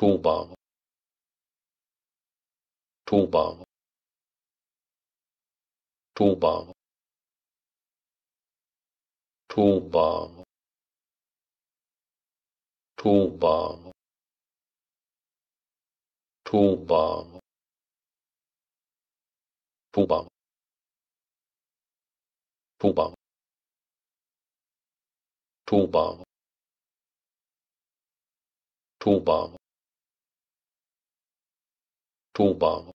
toolbar toolbar toolbar toolbar toolbar toolbar toolbar toolbar toolbar toolbar 托巴。